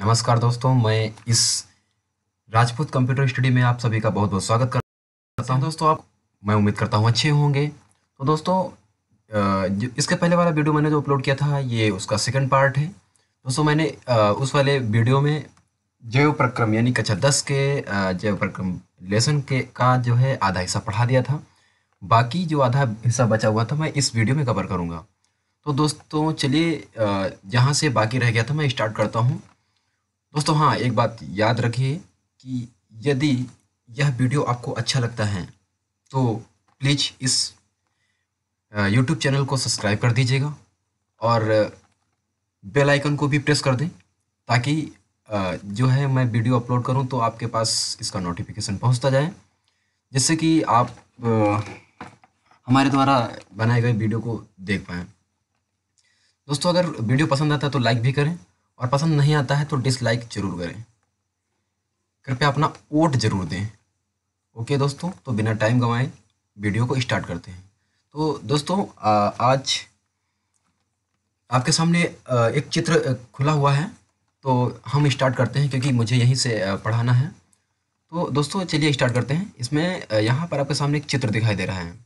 नमस्कार दोस्तों मैं इस राजपूत कंप्यूटर स्टडी में आप सभी का बहुत बहुत स्वागत करता हूँ दोस्तों आप मैं उम्मीद करता हूँ अच्छे होंगे तो दोस्तों इसके पहले वाला वीडियो मैंने जो अपलोड किया था ये उसका सेकंड पार्ट है दोस्तों मैंने उस वाले वीडियो में जैव प्रक्रम यानी कक्षा दस के जैव प्रक्रम लेसन के का जो है आधा हिस्सा पढ़ा दिया था बाकी जो आधा हिस्सा बचा हुआ था मैं इस वीडियो में कवर करूँगा तो दोस्तों चलिए जहाँ से बाकी रह गया था मैं स्टार्ट करता हूँ दोस्तों हाँ एक बात याद रखिए कि यदि यह वीडियो आपको अच्छा लगता है तो प्लीज़ इस यूट्यूब चैनल को सब्सक्राइब कर दीजिएगा और बेल आइकन को भी प्रेस कर दें ताकि जो है मैं वीडियो अपलोड करूं तो आपके पास इसका नोटिफिकेशन पहुंचता जाए जिससे कि आप हमारे द्वारा बनाए गए वीडियो को देख पाएँ दोस्तों अगर वीडियो पसंद आता है तो लाइक भी करें और पसंद नहीं आता है तो डिसलाइक जरूर करें कृपया अपना वोट जरूर दें ओके दोस्तों तो बिना टाइम गंवाए वीडियो को स्टार्ट करते हैं तो दोस्तों आज आपके सामने एक चित्र खुला हुआ है तो हम स्टार्ट करते हैं क्योंकि मुझे यहीं से पढ़ाना है तो दोस्तों चलिए स्टार्ट करते हैं इसमें यहाँ पर आपके सामने एक चित्र दिखाई दे रहा है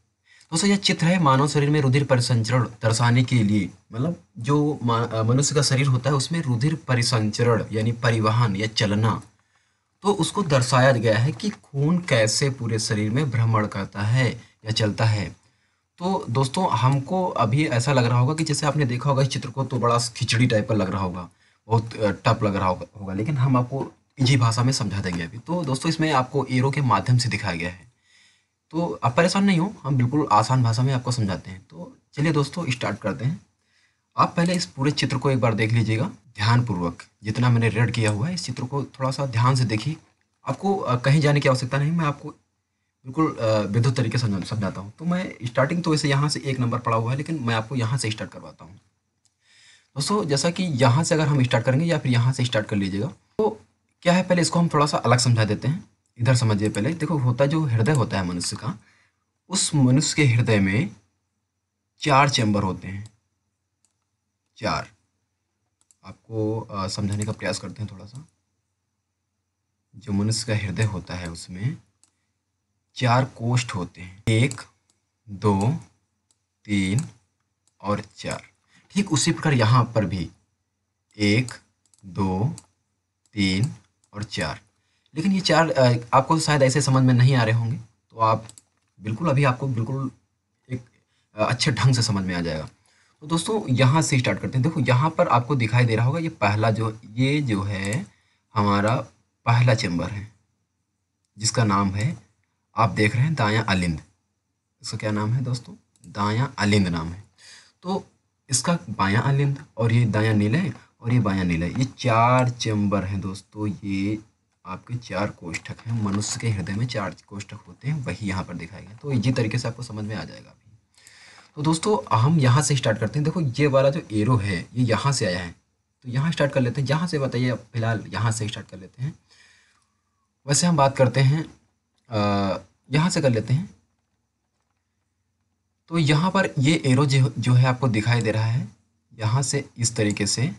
दोस्तों यह चित्र है मानव शरीर में रुधिर परिसंचरण दर्शाने के लिए मतलब जो मनुष्य का शरीर होता है उसमें रुधिर परिसंचरण यानी परिवहन या चलना तो उसको दर्शाया गया है कि खून कैसे पूरे शरीर में भ्रमण करता है या चलता है तो दोस्तों हमको अभी ऐसा लग रहा होगा कि जैसे आपने देखा होगा इस चित्र को तो बड़ा खिचड़ी टाइप का लग रहा होगा बहुत टफ लग रहा होगा होगा लेकिन हम आपको इजी भाषा में समझा देंगे अभी तो दोस्तों इसमें आपको एरो के माध्यम से दिखाया गया है तो आप परेशान नहीं हो हम बिल्कुल आसान भाषा में आपको समझाते हैं तो चलिए दोस्तों स्टार्ट करते हैं आप पहले इस पूरे चित्र को एक बार देख लीजिएगा ध्यानपूर्वक जितना मैंने रेड किया हुआ है इस चित्र को थोड़ा सा ध्यान से देखिए आपको कहीं जाने की आवश्यकता नहीं मैं आपको बिल्कुल विद्युत तरीके से समझाता हूँ तो मैं स्टार्टिंग तो वैसे यहाँ से एक नंबर पड़ा हुआ है लेकिन मैं आपको यहाँ से स्टार्ट करवाता हूँ दोस्तों जैसा कि यहाँ से अगर हम स्टार्ट करेंगे या फिर यहाँ से स्टार्ट कर लीजिएगा तो क्या है पहले इसको हम थोड़ा सा अलग समझा देते हैं इधर समझिए पहले देखो होता जो हृदय होता है मनुष्य का उस मनुष्य के हृदय में चार चैम्बर होते हैं चार आपको समझाने का प्रयास करते हैं थोड़ा सा जो मनुष्य का हृदय होता है उसमें चार कोष्ठ होते हैं एक दो तीन और चार ठीक उसी प्रकार यहाँ पर भी एक दो तीन और चार लेकिन ये चार आपको शायद ऐसे समझ में नहीं आ रहे होंगे तो आप बिल्कुल अभी आपको बिल्कुल एक अच्छे ढंग से समझ में आ जाएगा तो दोस्तों यहाँ से स्टार्ट करते हैं देखो यहाँ पर आपको दिखाई दे रहा होगा ये पहला जो ये जो है हमारा पहला चैम्बर है जिसका नाम है आप देख रहे हैं दाया अलिंद इसका क्या नाम है दोस्तों दाया अलिंद नाम है तो इसका बाया अलिंद और ये दाया नीला है और ये बाया नीला है ये चार चैम्बर हैं दोस्तों ये आपके चार कोष्ठक हैं मनुष्य के हृदय में चार कोष्ठक होते हैं वही यहाँ पर दिखाए गए तो इसी तरीके से आपको समझ में आ जाएगा अभी तो दोस्तों हम यहाँ से स्टार्ट करते हैं देखो ये वाला जो एरो है ये यहाँ से आया है तो यहाँ स्टार्ट कर लेते हैं जहाँ से बताइए आप फिलहाल यहाँ से स्टार्ट कर लेते हैं वैसे हम बात करते हैं यहाँ से कर लेते हैं तो यहाँ पर ये एरो जो है आपको दिखाई दे रहा है यहाँ से इस तरीके से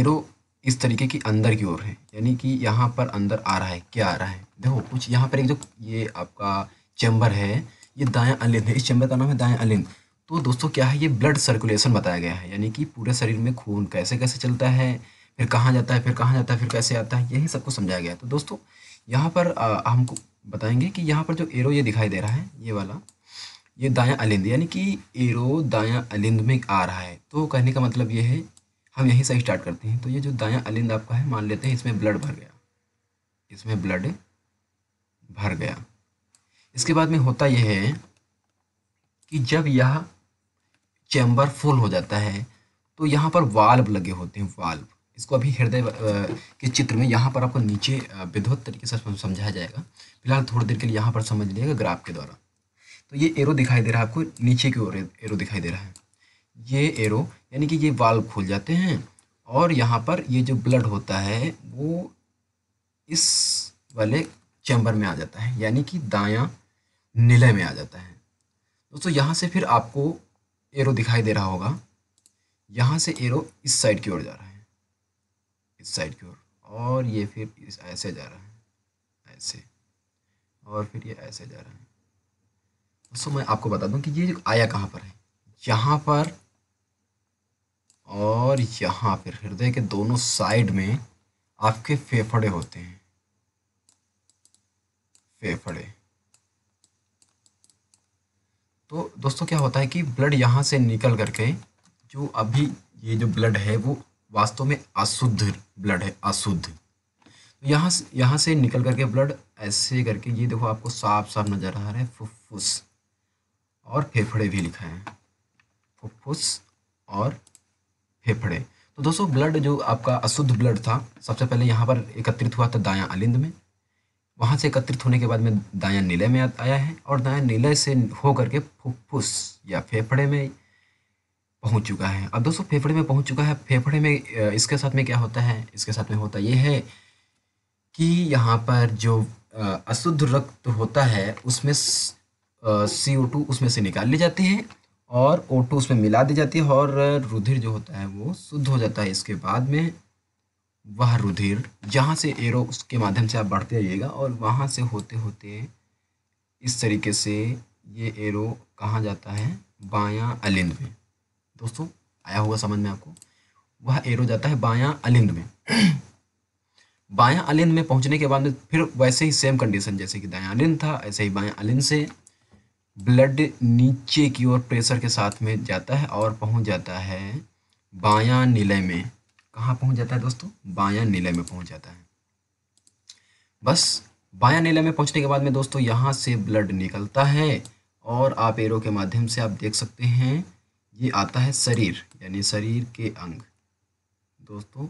एरो इस तरीके की अंदर की ओर है यानी कि यहाँ पर अंदर आ रहा है क्या आ रहा है देखो कुछ यहाँ पर एक जो ये आपका चैम्बर है ये दाया अलिंद है इस चैम्बर का नाम है दाया अलिंद तो दोस्तों क्या है ये ब्लड सर्कुलेशन बताया गया है यानी कि पूरे शरीर में खून कैसे कैसे चलता है फिर कहाँ जाता है फिर कहाँ जाता है फिर कैसे आता है यही सबको समझाया गया है तो दोस्तों यहाँ पर हमको बताएंगे कि यहाँ पर जो एरो ये दिखाई दे रहा है ये वाला ये दाया अलिंद यानी कि एरो दाया अलिंद में आ रहा है तो कहने का मतलब ये है हम यहीं से स्टार्ट करते हैं तो ये जो दायां अलिंद आपका है मान लेते हैं इसमें ब्लड भर गया इसमें ब्लड भर गया इसके बाद में होता यह है कि जब यह चैम्बर फुल हो जाता है तो यहाँ पर वाल्व लगे होते हैं वाल्व इसको अभी हृदय के चित्र में यहाँ पर आपको नीचे विधुत तरीके से समझाया जाएगा फिलहाल थोड़ी देर के लिए यहाँ पर समझ लिएगा ग्राफ के द्वारा तो ये एरो दिखाई दे रहा है आपको नीचे की ओर एरो दिखाई दे रहा है ये एरो यानी कि ये वाल्व खुल जाते हैं और यहाँ पर ये जो ब्लड होता है वो इस वाले चैम्बर में आ जाता है यानी कि दाया निलय में आ जाता है दोस्तों यहाँ से फिर आपको एरो दिखाई दे रहा होगा यहाँ से एरो इस साइड की ओर जा रहा है इस साइड की ओर और ये फिर इस ऐसे जा रहा है ऐसे और फिर ये ऐसे जा रहा है दोस्तों मैं आपको बता दूं कि ये आया कहाँ पर है यहाँ पर और यहाँ पर हृदय के दोनों साइड में आपके फेफड़े होते हैं फेफड़े तो दोस्तों क्या होता है कि ब्लड यहाँ से निकल करके जो अभी ये जो ब्लड है वो वास्तव में अशुद्ध ब्लड है अशुद्ध तो यहाँ से यहाँ से निकल करके ब्लड ऐसे करके ये देखो आपको साफ साफ नज़र आ रहा है फुफ्फुस और फेफड़े भी लिखा है फुफ्फुस और फेफड़े तो दोस्तों ब्लड जो आपका अशुद्ध ब्लड था सबसे पहले यहाँ पर एकत्रित हुआ था दाया अलिंद में वहाँ से एकत्रित होने के बाद में दाया नीलय में आया है और दाया नीलय से होकर के फुफ्फुस या फेफड़े में पहुँच चुका है अब दोस्तों फेफड़े में पहुँच चुका है फेफड़े में इसके साथ में क्या होता है इसके साथ में होता ये है कि यहाँ पर जो अशुद्ध रक्त होता है उसमें सी ओ टू उसमें से निकाल ली जाती है और ओ टू उसमें मिला दी जाती है और रुधिर जो होता है वो शुद्ध हो जाता है इसके बाद में वह रुधिर जहाँ से एरो उसके माध्यम से आप बढ़ते रहिएगा और वहाँ से होते होते इस तरीके से ये एरो कहाँ जाता है बायां अलिंद में दोस्तों आया होगा समझ में आपको वह एरो जाता है बायां अलिंद में बायां अलिंद में पहुँचने के बाद में फिर वैसे ही सेम कंडीशन जैसे कि दायां अलिंद था ऐसे ही बायां अलिंद से ब्लड नीचे की ओर प्रेशर के साथ में जाता है और पहुंच जाता है बायां नीले में कहाँ पहुंच जाता है दोस्तों बायां नीले में पहुंच जाता है बस बायां नीले में पहुंचने के बाद में दोस्तों यहाँ से ब्लड निकलता है और आप एरो के माध्यम से आप देख सकते हैं ये आता है शरीर यानी शरीर के अंग दोस्तों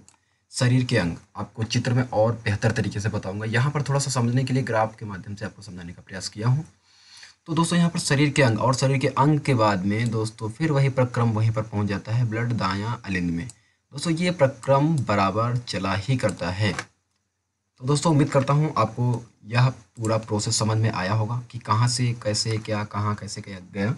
शरीर के अंग आपको चित्र में और बेहतर तरीके से बताऊंगा यहाँ पर थोड़ा सा समझने के लिए ग्राफ के माध्यम से आपको समझाने का प्रयास किया हूँ तो दोस्तों यहाँ पर शरीर के अंग और शरीर के अंग के बाद में दोस्तों फिर वही प्रक्रम वहीं पर पहुँच जाता है ब्लड दाया अलिंद में दोस्तों ये प्रक्रम बराबर चला ही करता है तो दोस्तों उम्मीद करता हूँ आपको यह पूरा प्रोसेस समझ में आया होगा कि कहाँ से कैसे क्या कहाँ कैसे क्या गया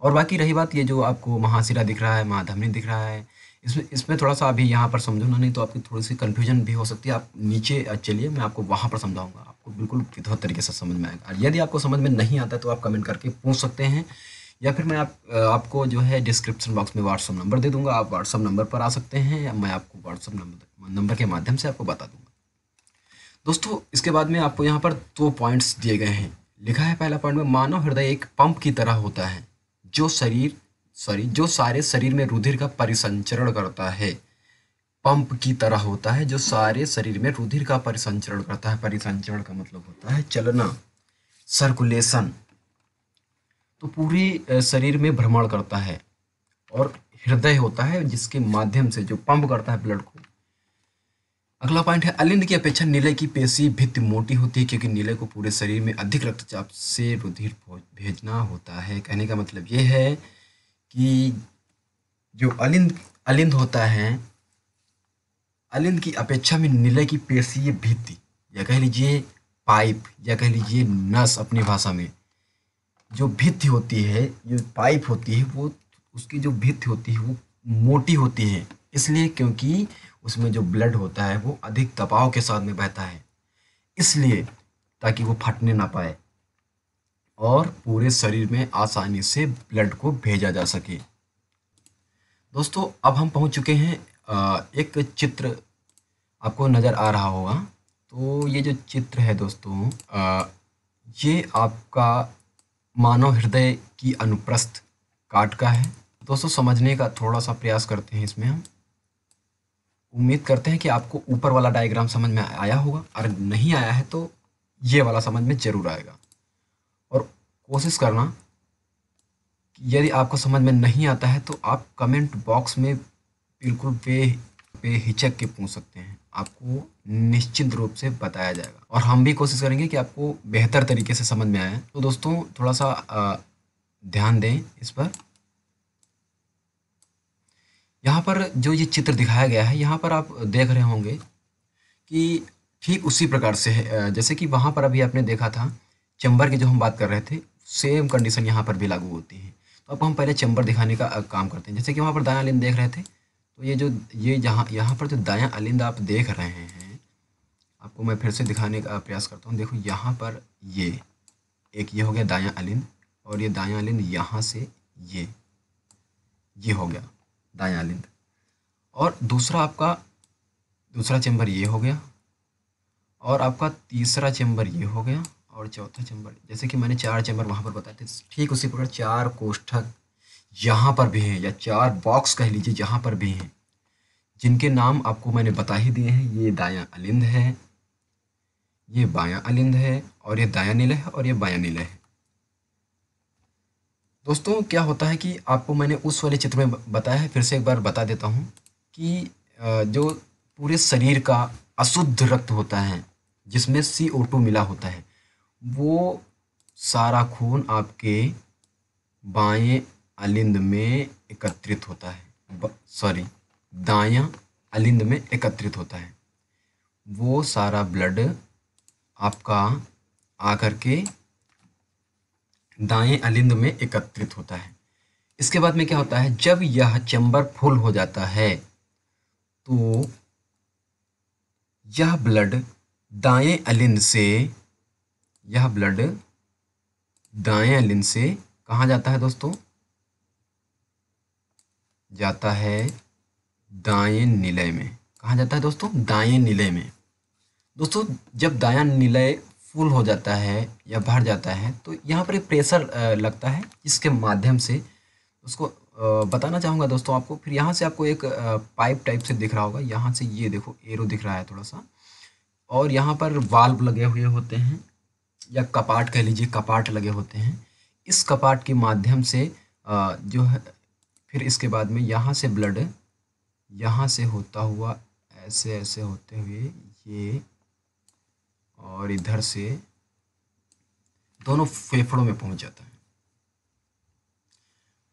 और बाकी रही बात ये जो आपको महाशिरा दिख रहा है महाधमनी दिख रहा है इसमें इसमें थोड़ा सा अभी यहाँ पर समझो ना नहीं तो आपकी थोड़ी सी कन्फ्यूजन भी हो सकती है आप नीचे चलिए मैं आपको वहाँ पर समझाऊंगा आपको बिल्कुल विधवत तरीके से समझ में आएगा और यदि आपको समझ में नहीं आता तो आप कमेंट करके पूछ सकते हैं या फिर मैं आप आपको जो है डिस्क्रिप्शन बॉक्स में व्हाट्सअप नंबर दे दूंगा आप व्हाट्सअप नंबर पर आ सकते हैं या मैं आपको व्हाट्सअप नंबर नंबर के माध्यम से आपको बता दूंगा दोस्तों इसके बाद में आपको यहाँ पर दो पॉइंट्स दिए गए हैं लिखा है पहला पॉइंट में मानव हृदय एक पंप की तरह होता है जो शरीर सॉरी जो सारे शरीर में रुधिर का परिसंचरण करता है पंप की तरह होता है जो सारे शरीर में रुधिर का परिसंचरण करता है परिसंचरण का मतलब होता है चलना सर्कुलेशन तो पूरे शरीर में भ्रमण करता है और हृदय होता है जिसके माध्यम से जो पंप करता है ब्लड को अगला पॉइंट है अलिंद की अपेक्षा नीले की पेशी भित्ति मोटी होती है क्योंकि नीले को पूरे शरीर में अधिक रक्तचाप से रुधिर भेजना होता है कहने का मतलब ये है कि जो अलिंद अलिंद होता है अलिंद की अपेक्षा में निलय की पेशी ये भित्ति या कह लीजिए पाइप या कह लीजिए नस अपनी भाषा में जो भित्ति होती है जो पाइप होती है वो उसकी जो भित्ति होती है वो मोटी होती है इसलिए क्योंकि उसमें जो ब्लड होता है वो अधिक दबाव के साथ में बहता है इसलिए ताकि वो फटने ना पाए और पूरे शरीर में आसानी से ब्लड को भेजा जा सके दोस्तों अब हम पहुंच चुके हैं एक चित्र आपको नज़र आ रहा होगा तो ये जो चित्र है दोस्तों ये आपका मानव हृदय की अनुप्रस्थ काट का है दोस्तों समझने का थोड़ा सा प्रयास करते हैं इसमें हम उम्मीद करते हैं कि आपको ऊपर वाला डायग्राम समझ में आया होगा अगर नहीं आया है तो ये वाला समझ में ज़रूर आएगा कोशिश करना यदि आपको समझ में नहीं आता है तो आप कमेंट बॉक्स में बिल्कुल बे बेहिचक के पूछ सकते हैं आपको निश्चित रूप से बताया जाएगा और हम भी कोशिश करेंगे कि आपको बेहतर तरीके से समझ में आए तो दोस्तों थोड़ा सा ध्यान दें इस पर यहाँ पर जो ये चित्र दिखाया गया है यहाँ पर आप देख रहे होंगे कि ठीक उसी प्रकार से है जैसे कि वहाँ पर अभी आपने देखा था चंबर की जो हम बात कर रहे थे सेम कंडीशन यहाँ पर भी लागू होती है तो अब हम पहले चैम्बर दिखाने का काम करते हैं जैसे कि वहाँ पर दाया अलिंद देख रहे थे तो ये जो ये जहाँ यहाँ पर जो दाया अलिंद आप देख रहे हैं आपको मैं फिर से दिखाने का प्रयास करता हूँ देखो यहाँ पर ये एक ये हो गया दाया अलिंद और ये दाया अलिंद यहाँ से ये ये हो गया दाया अलिंद और दूसरा आपका दूसरा चैम्बर ये हो गया और आपका तीसरा चैम्बर ये हो गया और चौथा चैम्बर जैसे कि मैंने चार चैम्बर वहाँ पर बताए थे ठीक उसी प्रकार चार कोष्ठक यहाँ पर भी हैं या चार बॉक्स कह लीजिए जहाँ पर भी हैं जिनके नाम आपको मैंने बता ही दिए हैं ये दाया अलिंद है ये बाया अलिंद है और ये दाया नीलय है और ये बाया नीलय है दोस्तों क्या होता है कि आपको मैंने उस वाले चित्र में बताया है फिर से एक बार बता देता हूँ कि जो पूरे शरीर का अशुद्ध रक्त होता है जिसमें सी ओ टू मिला होता है वो सारा खून आपके बाएँ अलिंद में एकत्रित होता है सॉरी दाया अलिंद में एकत्रित होता है वो सारा ब्लड आपका आकर के दाएँ अलिंद में एकत्रित होता है इसके बाद में क्या होता है जब यह चैम्बर फुल हो जाता है तो यह ब्लड दाएं अलिंद से यह ब्लड दाएं लिन से कहाँ जाता है दोस्तों जाता है दाएं निलय में कहाँ जाता है दोस्तों दाएं निलय में दोस्तों जब दाया निलय फुल हो जाता है या भर जाता है तो यहाँ पर प्रेशर लगता है इसके माध्यम से उसको बताना चाहूँगा दोस्तों आपको फिर यहाँ से आपको एक पाइप टाइप से दिख रहा होगा यहाँ से ये देखो एरो दिख रहा है थोड़ा सा और यहाँ पर वाल्व लगे हुए होते हैं या कपाट कह लीजिए कपाट लगे होते हैं इस कपाट के माध्यम से जो है फिर इसके बाद में यहाँ से ब्लड यहाँ से होता हुआ ऐसे ऐसे होते हुए ये और इधर से दोनों फेफड़ों में पहुंच जाता है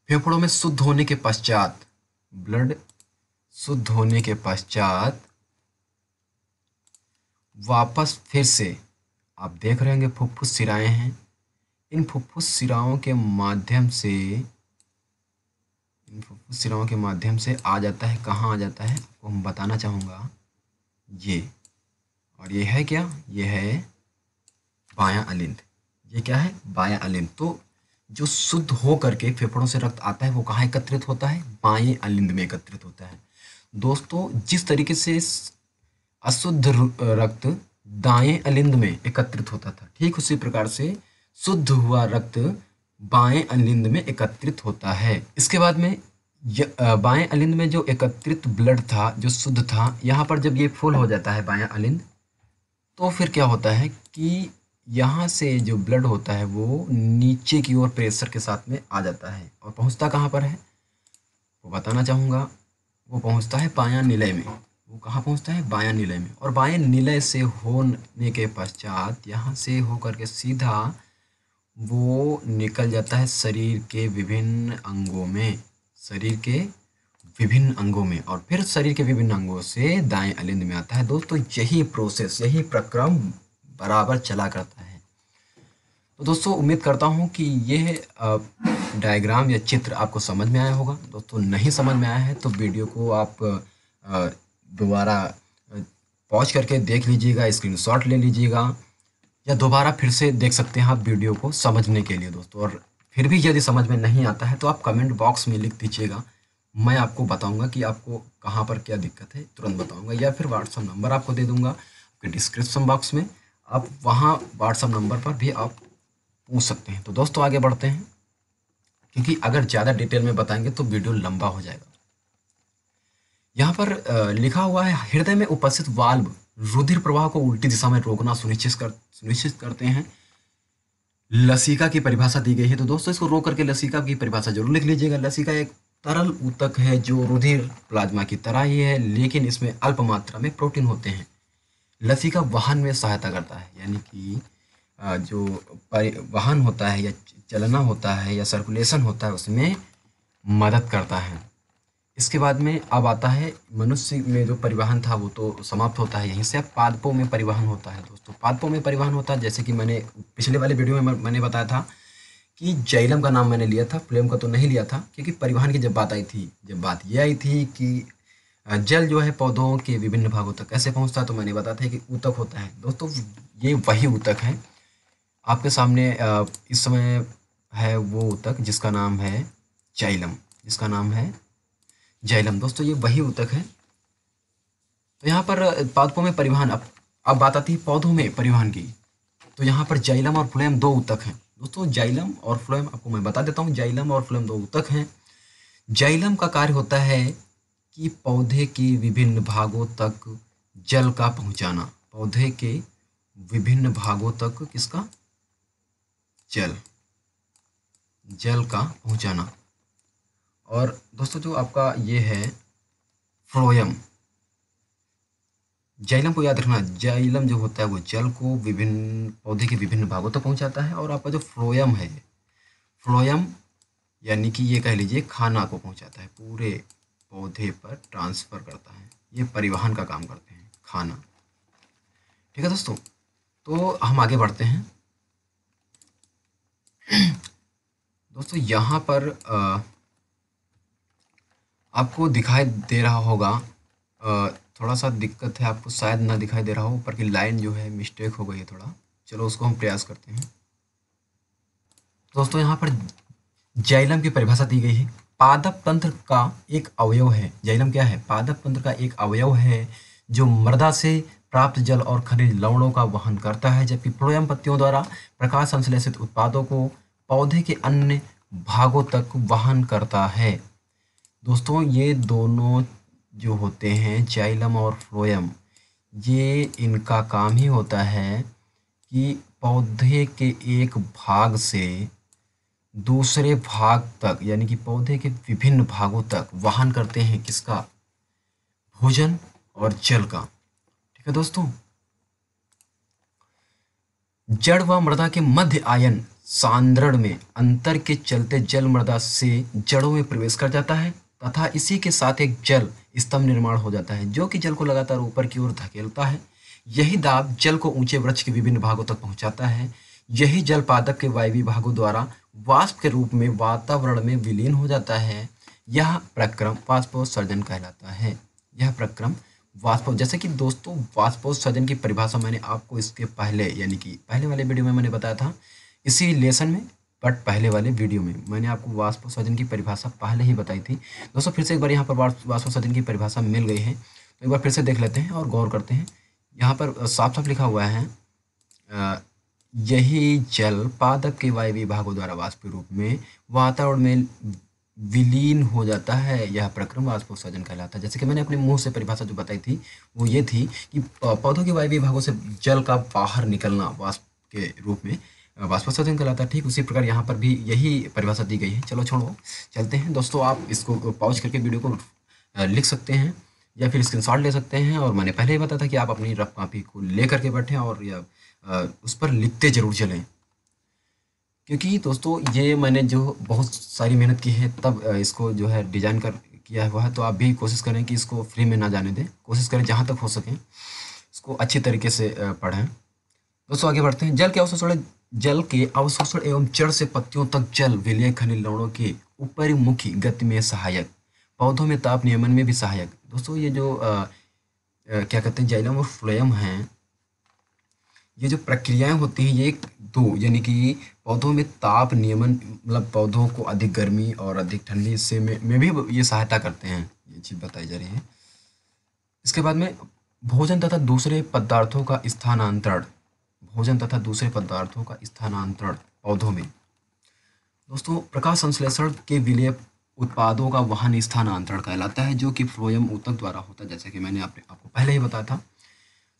फेफड़ों में शुद्ध होने के पश्चात ब्लड शुद्ध होने के पश्चात वापस फिर से आप देख रहे होंगे फुफ्फुस सिराएँ हैं इन फुफ्फुस सिराओं के माध्यम से इन फुफ्फुस सिराओं के माध्यम से आ जाता है कहाँ आ जाता है आपको हम बताना चाहूँगा ये और ये है क्या ये है बायां अलिंद ये क्या है बायां अलिंद तो जो शुद्ध हो करके फेफड़ों से रक्त आता है वो कहाँ एकत्रित होता है बाएँ अलिंद में एकत्रित होता है दोस्तों जिस तरीके से अशुद्ध रक्त दाएं अलिंद में एकत्रित होता था ठीक उसी प्रकार से शुद्ध हुआ रक्त बाएं अलिंद में एकत्रित होता है इसके बाद में बाएं अलिंद में जो एकत्रित ब्लड था जो शुद्ध था यहाँ पर जब ये फुल हो जाता है बाया अलिंद तो फिर क्या होता है कि यहाँ से जो ब्लड होता है वो नीचे की ओर प्रेशर के साथ में आ जाता है और पहुँचता कहाँ पर है वो बताना चाहूँगा वो पहुँचता है पाया निलय में वो कहाँ पहुँचता है बायन निलय में और बायन निलय से होने के पश्चात यहाँ से होकर के सीधा वो निकल जाता है शरीर के विभिन्न अंगों में शरीर के विभिन्न अंगों में और फिर शरीर के विभिन्न अंगों से दाएं अलिंद में आता है दोस्तों यही प्रोसेस यही प्रक्रम बराबर चला करता है तो दोस्तों उम्मीद करता हूँ कि यह डायग्राम या चित्र आपको समझ में आया होगा दोस्तों नहीं समझ में आया है तो वीडियो को आप दोबारा पॉज करके देख लीजिएगा स्क्रीनशॉट ले लीजिएगा या दोबारा फिर से देख सकते हैं आप वीडियो को समझने के लिए दोस्तों और फिर भी यदि समझ में नहीं आता है तो आप कमेंट बॉक्स में लिख दीजिएगा मैं आपको बताऊंगा कि आपको कहाँ पर क्या दिक्कत है तुरंत बताऊंगा या फिर व्हाट्सअप नंबर आपको दे दूंगा आपके डिस्क्रिप्शन बॉक्स में आप वहाँ व्हाट्सअप नंबर पर भी आप पूछ सकते हैं तो दोस्तों आगे बढ़ते हैं क्योंकि अगर ज़्यादा डिटेल में बताएंगे तो वीडियो लंबा हो जाएगा यहाँ पर लिखा हुआ है हृदय में उपस्थित वाल्व रुधिर प्रवाह को उल्टी दिशा में रोकना सुनिश्चित कर सुनिश्चित करते हैं लसिका की परिभाषा दी गई है तो दोस्तों इसको रोक करके लसिका की परिभाषा जरूर लिख लीजिएगा लसिका एक तरल ऊतक है जो रुधिर प्लाज्मा की तरह ही है लेकिन इसमें अल्प मात्रा में प्रोटीन होते हैं लसिका वाहन में सहायता करता है यानी कि जो वाहन होता है या चलना होता है या सर्कुलेशन होता है उसमें मदद करता है इसके बाद में अब आता है मनुष्य में जो परिवहन था वो तो समाप्त होता है यहीं से अब पादपों में परिवहन होता है दोस्तों पादपों में परिवहन होता है जैसे कि मैंने पिछले वाले वीडियो में मैंने बताया था कि जैलम का नाम मैंने लिया था फ्लेम का तो नहीं लिया था क्योंकि परिवहन की जब बात आई थी जब बात यह आई थी कि जल जो है पौधों के विभिन्न भागों तक कैसे पहुँचता तो मैंने बताया था कि ऊतक होता है दोस्तों ये वही ऊतक है आपके सामने इस समय है वो ऊतक जिसका नाम है जैलम जिसका नाम है जैलम दोस्तों ये वही उतक है तो यहाँ पर पादपों में परिवहन अब अब बात आती है पौधों में परिवहन की तो यहाँ पर जाइलम और फ्लोएम दो उतक हैं दोस्तों जाइलम और फ्लोएम आपको मैं बता देता हूँ जैलम और फ्लोएम दो उतक हैं जाइलम का कार्य होता है कि पौधे के विभिन्न भागों तक जल का पहुँचाना पौधे के विभिन्न भागों तक किसका जल जल का पहुँचाना और दोस्तों जो आपका ये है फ्लोयम जाइलम को याद रखना जाइलम जो होता है वो जल को विभिन्न पौधे के विभिन्न भागों तक तो पहुंचाता है और आपका जो फ्लोयम है फ्लोयम यानी कि ये कह लीजिए खाना को पहुंचाता है पूरे पौधे पर ट्रांसफ़र करता है ये परिवहन का काम करते हैं खाना ठीक है दोस्तों तो हम आगे बढ़ते हैं दोस्तों यहाँ पर आ, आपको दिखाई दे रहा होगा थोड़ा सा दिक्कत है आपको शायद ना दिखाई दे रहा हो ऊपर की लाइन जो है मिस्टेक हो गई है थोड़ा चलो उसको हम प्रयास करते हैं दोस्तों यहाँ पर जाइलम की परिभाषा दी गई है पादप तंत्र का एक अवयव है जैलम क्या है पादप तंत्र का एक अवयव है जो मृदा से प्राप्त जल और खनिज लवणों का वहन करता है जबकि प्रोयम पत्तियों द्वारा प्रकाश संश्लेषित उत्पादों को पौधे के अन्य भागों तक वहन करता है दोस्तों ये दोनों जो होते हैं जाइलम और फ्लोयम ये इनका काम ही होता है कि पौधे के एक भाग से दूसरे भाग तक यानी कि पौधे के विभिन्न भागों तक वाहन करते हैं किसका भोजन और जल का ठीक है दोस्तों जड़ व मृदा के मध्य आयन सांद्रण में अंतर के चलते जल मृदा से जड़ों में प्रवेश कर जाता है तथा इसी के साथ एक जल स्तंभ निर्माण हो जाता है जो कि जल को लगातार ऊपर की ओर धकेलता है यही दाब जल को ऊंचे वृक्ष के विभिन्न भागों तक पहुंचाता है यही जल पादप के वायवी भागों द्वारा वाष्प के रूप में वातावरण में विलीन हो जाता है यह प्रक्रम वाष्पोत्सर्जन कहलाता है यह प्रक्रम वाष्प जैसे कि दोस्तों वाष्पोत्सर्जन की परिभाषा मैंने आपको इसके पहले यानी कि पहले वाले वीडियो में मैंने बताया था इसी लेसन में बट पहले वाले वीडियो में मैंने आपको वाष्प सदन की परिभाषा पहले ही बताई थी दोस्तों फिर से एक बार यहाँ पर वाष्प सदन की परिभाषा मिल गई है तो एक बार फिर से देख लेते हैं और गौर करते हैं यहाँ पर साफ साफ लिखा हुआ है यही जल पादप के वायु विभागों द्वारा वाष्प रूप में वातावरण में विलीन हो जाता है यह प्रक्रम वाष्पोत्सर्जन कहलाता है जैसे कि मैंने अपने मुंह से परिभाषा जो बताई थी वो ये थी कि पौधों के वायु विभागों से जल का बाहर निकलना वाष्प के रूप में बाष्पोत्सर्जन कहलाता है ठीक उसी प्रकार यहाँ पर भी यही परिभाषा दी गई है चलो छोड़ो चलते हैं दोस्तों आप इसको पॉज करके वीडियो को लिख सकते हैं या फिर स्क्रीनशॉट ले सकते हैं और मैंने पहले ही बताया था कि आप अपनी रफ कापी को ले करके बैठें और या उस पर लिखते ज़रूर चलें क्योंकि दोस्तों ये मैंने जो बहुत सारी मेहनत की है तब इसको जो है डिज़ाइन कर किया हुआ है तो आप भी कोशिश करें कि इसको फ्री में ना जाने दें कोशिश करें जहाँ तक हो सकें इसको अच्छी तरीके से पढ़ें दोस्तों आगे बढ़ते हैं जल के अवशोषण जल के अवशोषण एवं जड़ से पत्तियों तक जल विलय खनिज लवणों के मुखी गति में सहायक पौधों में ताप नियमन में भी सहायक दोस्तों ये जो आ, आ, क्या कहते हैं जैलम और फ्लोयम हैं ये जो प्रक्रियाएं होती हैं ये एक दो यानी कि पौधों में ताप नियमन मतलब पौधों को अधिक गर्मी और अधिक ठंडी से में, में भी ये सहायता करते हैं ये चीज़ बताई जा रही है इसके बाद में भोजन तथा दूसरे पदार्थों का स्थानांतरण भोजन तथा दूसरे पदार्थों का स्थानांतरण पौधों में दोस्तों प्रकाश संश्लेषण के विलय उत्पादों का वाहन स्थानांतरण कहलाता है जो कि फ्लोयम ऊतक द्वारा होता है जैसे कि मैंने आपने आपको पहले ही बताया था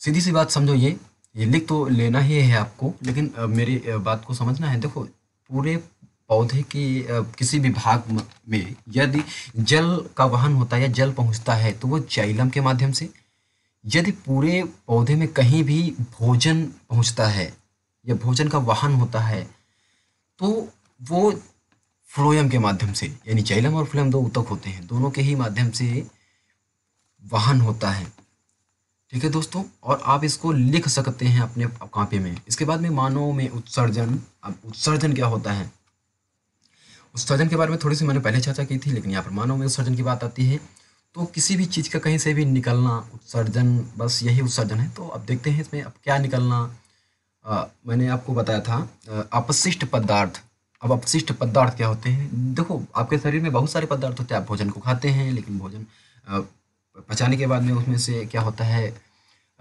सीधी सी बात समझो ये ये लिख तो लेना ही है आपको लेकिन मेरी बात को समझना है देखो पूरे पौधे के किसी भी भाग में यदि जल का वाहन होता है या जल पहुंचता है तो वो चाइलम के माध्यम से यदि पूरे पौधे में कहीं भी भोजन पहुंचता है या भोजन का वाहन होता है तो वो फ्लोयम के माध्यम से यानी जैलम और फ्लोयम दो उतक होते हैं दोनों के ही माध्यम से वाहन होता है ठीक है दोस्तों और आप इसको लिख सकते हैं अपने कॉपी में इसके बाद में मानव में उत्सर्जन अब उत्सर्जन क्या होता है उत्सर्जन के बारे में थोड़ी सी मैंने पहले चर्चा की थी लेकिन यहाँ पर मानव में उत्सर्जन की बात आती है तो किसी भी चीज़ का कहीं से भी निकलना उत्सर्जन बस यही उत्सर्जन है तो अब देखते हैं इसमें अब क्या निकलना आ, मैंने आपको बताया था अपशिष्ट पदार्थ अब अपशिष्ट पदार्थ क्या होते हैं देखो आपके शरीर में बहुत सारे पदार्थ होते हैं आप भोजन को खाते हैं लेकिन भोजन पचाने के बाद में उसमें से क्या होता है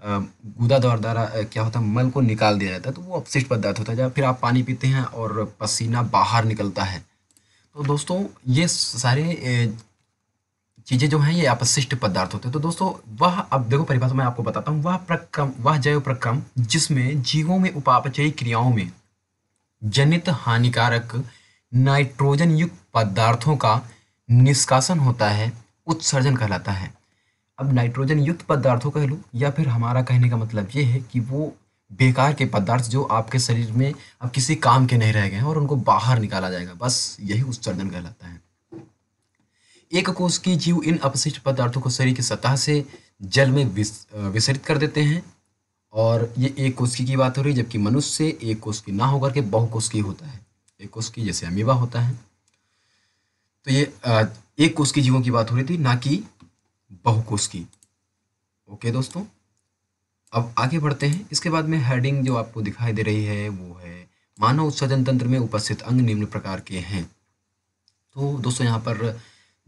गुदा दौर द्वारा क्या होता है मल को निकाल दिया जाता है तो वो अपशिष्ट पदार्थ होता है जब फिर आप पानी पीते हैं और पसीना बाहर निकलता है तो दोस्तों ये सारे चीज़ें जो हैं ये अपशिष्ट पदार्थ होते हैं तो दोस्तों वह अब देखो परिभाषा तो मैं आपको बताता हूँ वह प्रक्रम वह जैव प्रक्रम जिसमें जीवों में उपापचयी क्रियाओं में जनित हानिकारक नाइट्रोजन युक्त पदार्थों का निष्कासन होता है उत्सर्जन कहलाता है अब नाइट्रोजन युक्त पदार्थों कह लो या फिर हमारा कहने का मतलब ये है कि वो बेकार के पदार्थ जो आपके शरीर में अब किसी काम के नहीं रह गए हैं और उनको बाहर निकाला जाएगा बस यही उत्सर्जन कहलाता है एक कोश की जीव इन अपशिष्ट पदार्थों को शरीर की सतह से जल में विसरित कर देते हैं और ये एक कोश की बात हो रही है जबकि मनुष्य एक की ना होकर के की होता है एक की जैसे अमीबा होता है तो ये एक की जीवों की बात हो रही थी ना कि बहु की ओके दोस्तों अब आगे बढ़ते हैं इसके बाद में हेडिंग जो आपको दिखाई दे रही है वो है मानव उत्सर्जन तंत्र में उपस्थित अंग निम्न प्रकार के हैं तो दोस्तों यहाँ पर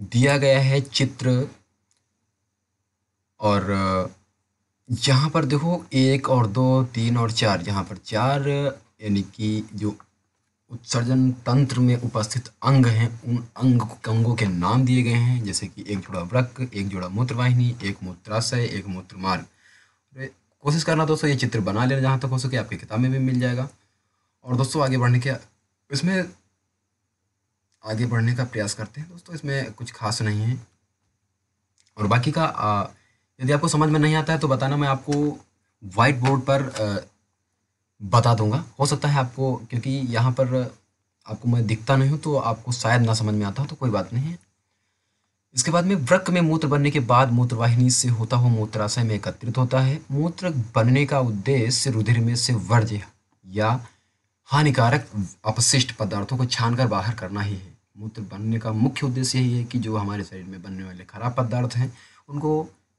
दिया गया है चित्र और यहाँ पर देखो एक और दो तीन और चार यहाँ पर चार यानी कि जो उत्सर्जन तंत्र में उपस्थित अंग हैं उन अंग अंगों के नाम दिए गए हैं जैसे कि एक जोड़ा व्रक एक जोड़ा मूत्रवाहिनी एक मूत्राशय एक मूत्र मार्ग तो कोशिश करना दोस्तों ये चित्र बना लेना जहाँ तक हो सके आपकी किताब में भी मिल जाएगा और दोस्तों आगे बढ़ने के इसमें आगे बढ़ने का प्रयास करते हैं दोस्तों इसमें कुछ खास नहीं है और बाकी का यदि आपको समझ में नहीं आता है तो बताना मैं आपको वाइट बोर्ड पर बता दूंगा हो सकता है आपको क्योंकि यहाँ पर आपको मैं दिखता नहीं हूँ तो आपको शायद ना समझ में आता हो तो कोई बात नहीं है इसके बाद में वृक्क में मूत्र बनने के बाद मूत्रवाहिनी से होता हुआ मूत्राशय में एकत्रित होता है मूत्र बनने का उद्देश्य रुधिर में से वर्ज्य या हानिकारक अपशिष्ट पदार्थों को छानकर बाहर करना ही है मूत्र बनने का मुख्य उद्देश्य यही है कि जो हमारे शरीर में बनने वाले खराब पदार्थ हैं उनको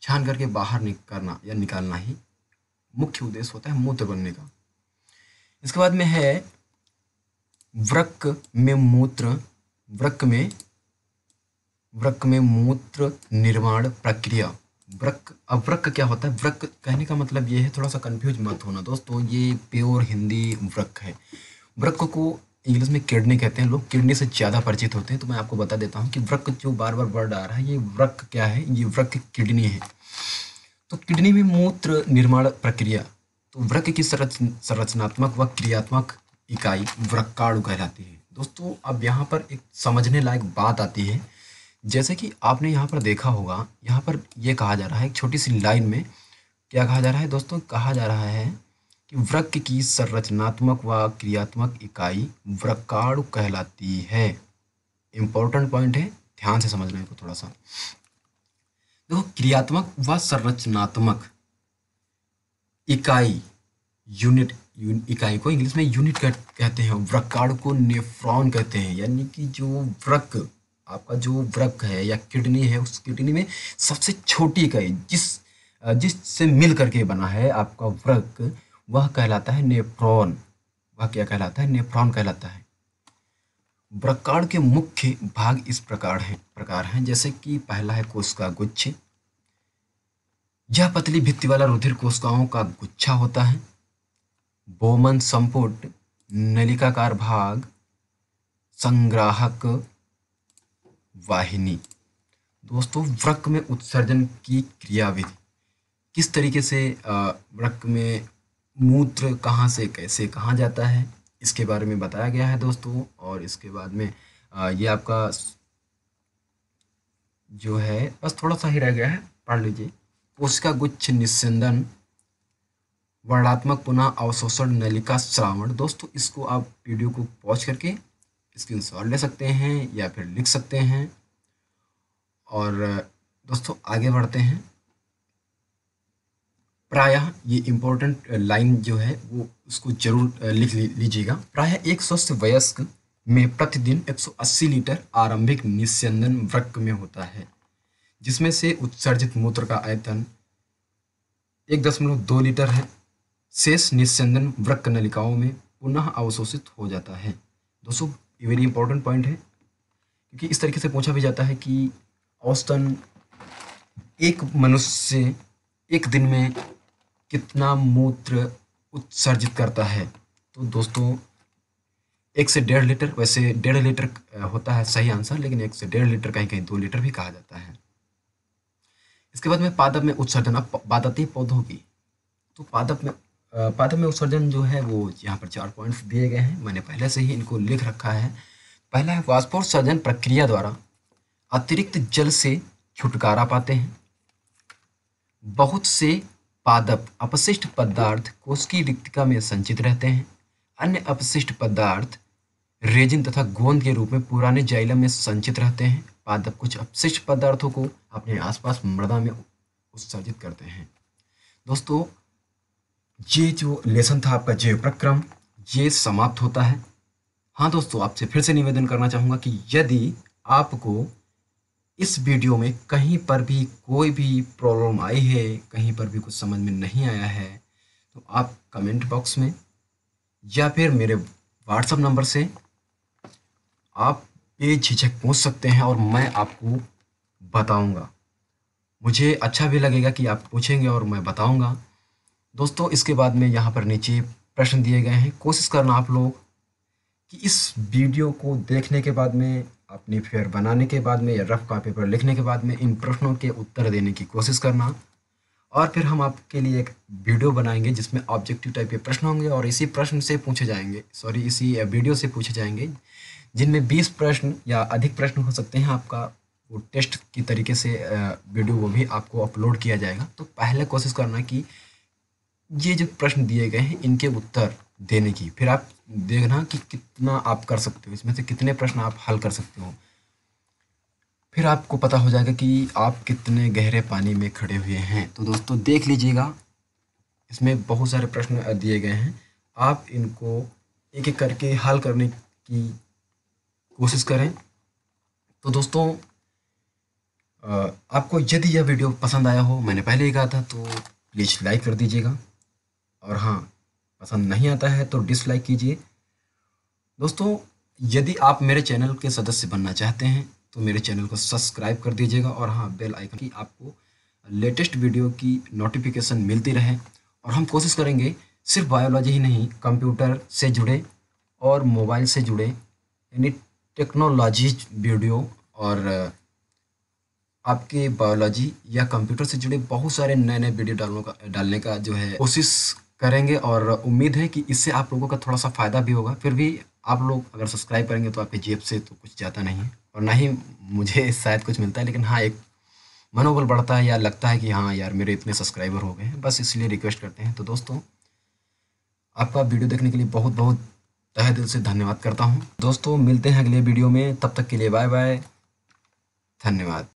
छान करके बाहर निकालना या निकालना ही मुख्य उद्देश्य होता है मूत्र बनने का इसके बाद में है व्रक में मूत्र व्रक में व्रक में मूत्र निर्माण प्रक्रिया व्रक अब व्रक क्या होता है वृक कहने का मतलब ये है थोड़ा सा कंफ्यूज मत होना दोस्तों ये प्योर हिंदी वृक्क है वृक्क को इंग्लिश में किडनी कहते हैं लोग किडनी से ज़्यादा परिचित होते हैं तो मैं आपको बता देता हूँ कि व्रक जो बार बार वर्ड आ रहा है ये व्रक क्या है ये वृक किडनी है तो किडनी में मूत्र निर्माण प्रक्रिया तो व्रक की संरच संरचनात्मक व क्रियात्मक इकाई वृक्काणु कहलाती है दोस्तों अब यहाँ पर एक समझने लायक बात आती है जैसे कि आपने यहाँ पर देखा होगा यहाँ पर यह कहा जा रहा है एक छोटी सी लाइन में क्या कहा जा रहा है दोस्तों कहा जा रहा है कि वृक्क की संरचनात्मक व क्रियात्मक इकाई वृक्काणु कहलाती है इंपॉर्टेंट पॉइंट है ध्यान से समझना इनको थोड़ा सा देखो क्रियात्मक व संरचनात्मक इकाई यूनिट इकाई को इंग्लिश में यूनिट कहते हैं वृक्काण को नेफ्रॉन कहते हैं यानी कि जो वृक आपका जो वृक है या किडनी है उस किडनी में सबसे छोटी इकाई जिस जिससे मिल करके बना है आपका वृक वह कहलाता है नेफ्रॉन वह क्या कहलाता है नेफ्रॉन कहलाता है ब्रकाड के मुख्य भाग इस प्रकार है प्रकार हैं जैसे कि पहला है का गुच्छ यह पतली भित्ति वाला रुधिर कोशिकाओं का गुच्छा होता है बोमन संपुट नलिकाकार भाग संग्राहक वाहिनी दोस्तों व्रक में उत्सर्जन की क्रियाविधि किस तरीके से व्रक में मूत्र कहाँ से कैसे कहाँ जाता है इसके बारे में बताया गया है दोस्तों और इसके बाद में ये आपका जो है बस थोड़ा सा ही रह गया है पढ़ लीजिए कोशिका गुच्छ निस्संदन वर्णात्मक पुनः अवशोषण नलिका श्रावण दोस्तों इसको आप वीडियो को पॉज करके शॉट ले सकते हैं या फिर लिख सकते हैं और दोस्तों आगे बढ़ते हैं प्रायः ये इम्पोर्टेंट लाइन जो है वो उसको जरूर लिख लीजिएगा प्रायः एक स्वस्थ वयस्क में प्रतिदिन 180 लीटर आरंभिक निस्यंदन वृक्क में होता है जिसमें से उत्सर्जित मूत्र का आयतन एक दशमलव दो लीटर है शेष निस्यंदन वृक्क नलिकाओं में पुनः अवशोषित हो जाता है दोस्तों ये वेरी इंपॉर्टेंट पॉइंट है क्योंकि इस तरीके से पूछा भी जाता है कि औसतन एक मनुष्य एक दिन में कितना मूत्र उत्सर्जित करता है तो दोस्तों एक से डेढ़ लीटर वैसे डेढ़ लीटर होता है सही आंसर लेकिन एक से डेढ़ लीटर कहीं कहीं दो लीटर भी कहा जाता है इसके बाद में पादप में उत्सर्जन अब बात आती है पौधों की तो पादप में पादप में उत्सर्जन जो है वो यहाँ पर चार पॉइंट्स दिए गए हैं मैंने पहले से ही इनको लिख रखा है पहला है वाष्पोत्सर्जन प्रक्रिया द्वारा अतिरिक्त जल से छुटकारा पाते हैं बहुत से पादप अपशिष्ट पदार्थ कोश की रिक्तिका में संचित रहते हैं अन्य अपशिष्ट पदार्थ रेजिन तथा गोंद के रूप में पुराने जाइलम में संचित रहते हैं पादप कुछ अपशिष्ट पदार्थों को अपने आसपास मृदा में उत्सर्जित करते हैं दोस्तों ये जो लेसन था आपका जैव प्रक्रम ये समाप्त होता है हाँ दोस्तों आपसे फिर से निवेदन करना चाहूँगा कि यदि आपको इस वीडियो में कहीं पर भी कोई भी प्रॉब्लम आई है कहीं पर भी कुछ समझ में नहीं आया है तो आप कमेंट बॉक्स में या फिर मेरे व्हाट्सअप नंबर से आप बेझिझक पूछ सकते हैं और मैं आपको बताऊंगा मुझे अच्छा भी लगेगा कि आप पूछेंगे और मैं बताऊंगा दोस्तों इसके बाद में यहाँ पर नीचे प्रश्न दिए गए हैं कोशिश करना आप लोग कि इस वीडियो को देखने के बाद में अपनी फेयर बनाने के बाद में या रफ कॉपी पर लिखने के बाद में इन प्रश्नों के उत्तर देने की कोशिश करना और फिर हम आपके लिए एक वीडियो बनाएंगे जिसमें ऑब्जेक्टिव टाइप के प्रश्न होंगे और इसी प्रश्न से पूछे जाएंगे सॉरी इसी वीडियो से पूछे जाएंगे जिनमें बीस प्रश्न या अधिक प्रश्न हो सकते हैं आपका वो टेस्ट की तरीके से वीडियो वो भी आपको अपलोड किया जाएगा तो पहले कोशिश करना कि ये जो प्रश्न दिए गए हैं इनके उत्तर देने की फिर आप देखना कि कितना आप कर सकते हो इसमें से कितने प्रश्न आप हल कर सकते हो फिर आपको पता हो जाएगा कि आप कितने गहरे पानी में खड़े हुए हैं तो दोस्तों देख लीजिएगा इसमें बहुत सारे प्रश्न दिए गए हैं आप इनको एक एक करके हल करने की कोशिश करें तो दोस्तों आपको यदि यह वीडियो पसंद आया हो मैंने पहले ही कहा था तो प्लीज़ लाइक कर दीजिएगा और हाँ पसंद नहीं आता है तो डिसलाइक कीजिए दोस्तों यदि आप मेरे चैनल के सदस्य बनना चाहते हैं तो मेरे चैनल को सब्सक्राइब कर दीजिएगा और हाँ बेल आइकन की आपको लेटेस्ट वीडियो की नोटिफिकेशन मिलती रहे और हम कोशिश करेंगे सिर्फ बायोलॉजी ही नहीं कंप्यूटर से जुड़े और मोबाइल से जुड़े यानी टेक्नोलॉजी वीडियो और आपके बायोलॉजी या कंप्यूटर से जुड़े बहुत सारे नए नए वीडियो डालने का डालने का जो है कोशिश करेंगे और उम्मीद है कि इससे आप लोगों का थोड़ा सा फ़ायदा भी होगा फिर भी आप लोग अगर सब्सक्राइब करेंगे तो आपके जेब से तो कुछ जाता नहीं है और ना ही मुझे शायद कुछ मिलता है लेकिन हाँ एक मनोबल बढ़ता है या लगता है कि हाँ यार मेरे इतने सब्सक्राइबर हो गए हैं बस इसलिए रिक्वेस्ट करते हैं तो दोस्तों आपका वीडियो देखने के लिए बहुत बहुत तहे दिल से धन्यवाद करता हूँ दोस्तों मिलते हैं अगले वीडियो में तब तक के लिए बाय बाय धन्यवाद